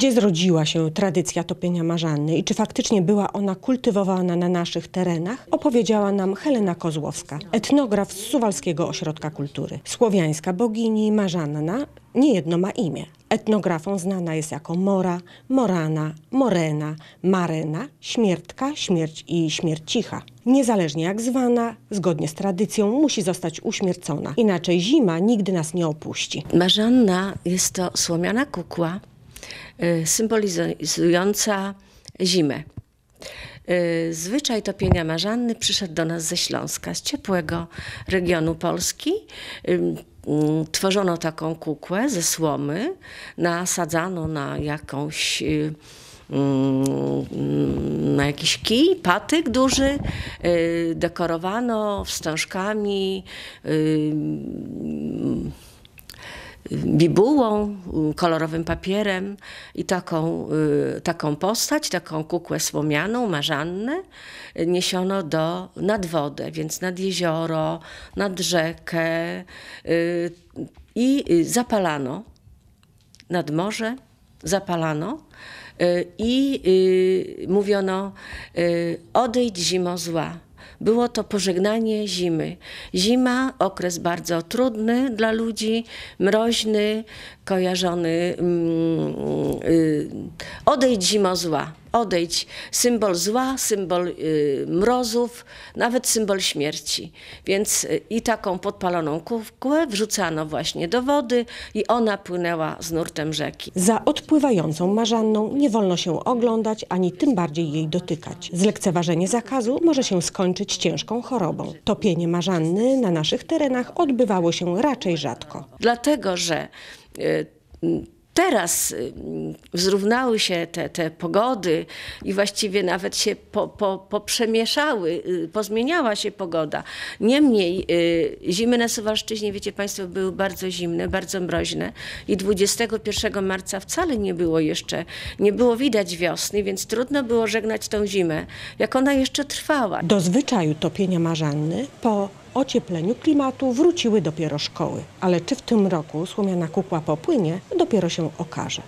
Gdzie zrodziła się tradycja topienia marzanny i czy faktycznie była ona kultywowana na naszych terenach, opowiedziała nam Helena Kozłowska, etnograf z Suwalskiego Ośrodka Kultury. Słowiańska bogini Marzanna niejedno ma imię. Etnografą znana jest jako Mora, Morana, Morena, Marena, Śmiertka, Śmierć i Cicha. Niezależnie jak zwana, zgodnie z tradycją musi zostać uśmiercona, inaczej zima nigdy nas nie opuści. Marzanna jest to słomiana kukła, E, symbolizująca zimę. E, zwyczaj topienia marzanny przyszedł do nas ze Śląska, z ciepłego regionu Polski. E, tworzono taką kukłę ze słomy, nasadzano na jakąś na jakiś kij, patyk duży, dekorowano wstążkami, bibułą, kolorowym papierem i taką, y, taką postać, taką kukłę słomianą, marzannę niesiono do, nad wodę, więc nad jezioro, nad rzekę y, i zapalano nad morze, zapalano y, i mówiono odejdź zimo zła było to pożegnanie zimy. Zima, okres bardzo trudny dla ludzi, mroźny, kojarzony, mm, y, odejdź zimo zła odejść Symbol zła, symbol y, mrozów, nawet symbol śmierci. Więc y, i taką podpaloną kółkę wrzucano właśnie do wody i ona płynęła z nurtem rzeki. Za odpływającą marzanną nie wolno się oglądać, ani tym bardziej jej dotykać. Zlekceważenie zakazu może się skończyć ciężką chorobą. Topienie marzanny na naszych terenach odbywało się raczej rzadko. Dlatego, że y, teraz y, zrównały się te, te pogody i właściwie nawet się po, po, poprzemieszały, y, pozmieniała się pogoda. Niemniej y, zimy na Suwalszczyźnie, wiecie Państwo, były bardzo zimne, bardzo mroźne i 21 marca wcale nie było jeszcze, nie było widać wiosny, więc trudno było żegnać tą zimę, jak ona jeszcze trwała. Do zwyczaju topienia marzanny po ociepleniu klimatu wróciły dopiero szkoły. Ale czy w tym roku słomiana kukła popłynie, dopiero się okaże.